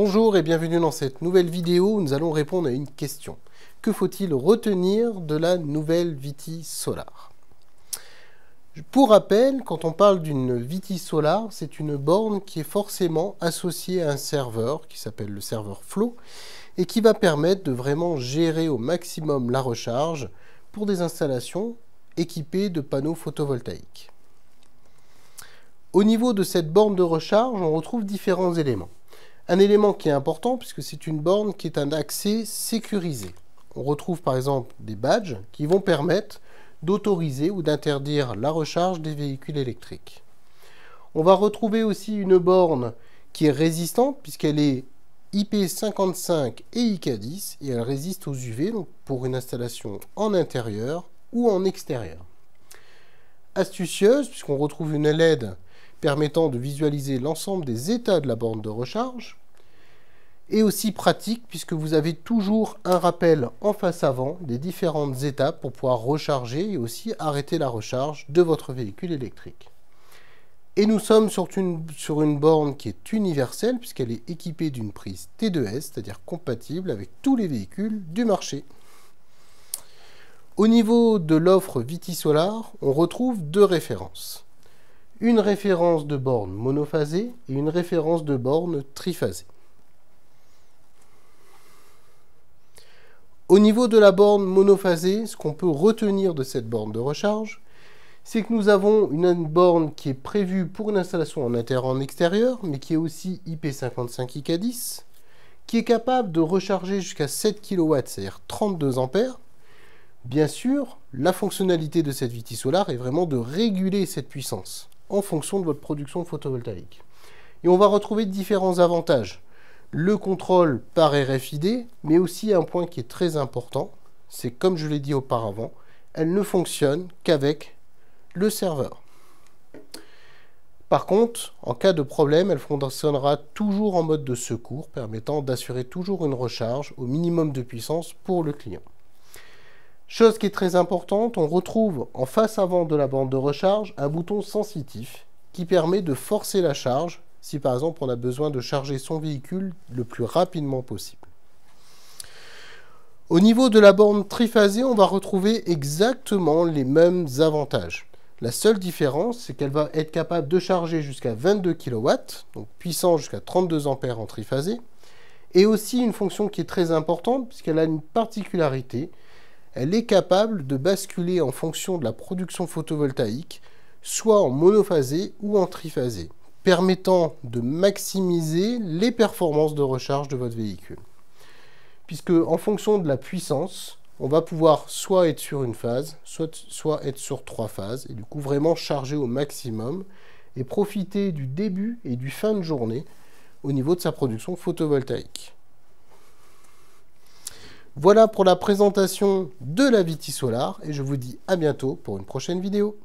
Bonjour et bienvenue dans cette nouvelle vidéo où nous allons répondre à une question. Que faut-il retenir de la nouvelle Viti Solar Pour rappel, quand on parle d'une Viti Solar, c'est une borne qui est forcément associée à un serveur qui s'appelle le serveur Flow et qui va permettre de vraiment gérer au maximum la recharge pour des installations équipées de panneaux photovoltaïques. Au niveau de cette borne de recharge, on retrouve différents éléments. Un élément qui est important puisque c'est une borne qui est un accès sécurisé. On retrouve par exemple des badges qui vont permettre d'autoriser ou d'interdire la recharge des véhicules électriques. On va retrouver aussi une borne qui est résistante puisqu'elle est IP55 et IK10 et elle résiste aux UV donc pour une installation en intérieur ou en extérieur astucieuse, puisqu'on retrouve une LED permettant de visualiser l'ensemble des états de la borne de recharge, et aussi pratique, puisque vous avez toujours un rappel en face avant des différentes étapes pour pouvoir recharger et aussi arrêter la recharge de votre véhicule électrique. Et nous sommes sur une, sur une borne qui est universelle, puisqu'elle est équipée d'une prise T2S, c'est-à-dire compatible avec tous les véhicules du marché. Au niveau de l'offre Vitisolar, on retrouve deux références. Une référence de borne monophasée et une référence de borne triphasée. Au niveau de la borne monophasée, ce qu'on peut retenir de cette borne de recharge, c'est que nous avons une borne qui est prévue pour une installation en intérieur en extérieur, mais qui est aussi IP55 IK10, qui est capable de recharger jusqu'à 7 kW, c'est-à-dire 32 A, Bien sûr, la fonctionnalité de cette vitie solaire est vraiment de réguler cette puissance en fonction de votre production photovoltaïque. Et on va retrouver différents avantages. Le contrôle par RFID, mais aussi un point qui est très important, c'est comme je l'ai dit auparavant, elle ne fonctionne qu'avec le serveur. Par contre, en cas de problème, elle fonctionnera toujours en mode de secours, permettant d'assurer toujours une recharge au minimum de puissance pour le client. Chose qui est très importante, on retrouve en face avant de la bande de recharge un bouton sensitif qui permet de forcer la charge si par exemple on a besoin de charger son véhicule le plus rapidement possible. Au niveau de la borne triphasée, on va retrouver exactement les mêmes avantages. La seule différence, c'est qu'elle va être capable de charger jusqu'à 22 kW, donc puissant jusqu'à 32 A en triphasé, et aussi une fonction qui est très importante puisqu'elle a une particularité, elle est capable de basculer en fonction de la production photovoltaïque, soit en monophasé ou en triphasé, permettant de maximiser les performances de recharge de votre véhicule. Puisque en fonction de la puissance, on va pouvoir soit être sur une phase, soit, soit être sur trois phases, et du coup vraiment charger au maximum et profiter du début et du fin de journée au niveau de sa production photovoltaïque. Voilà pour la présentation de la Viti Solar et je vous dis à bientôt pour une prochaine vidéo.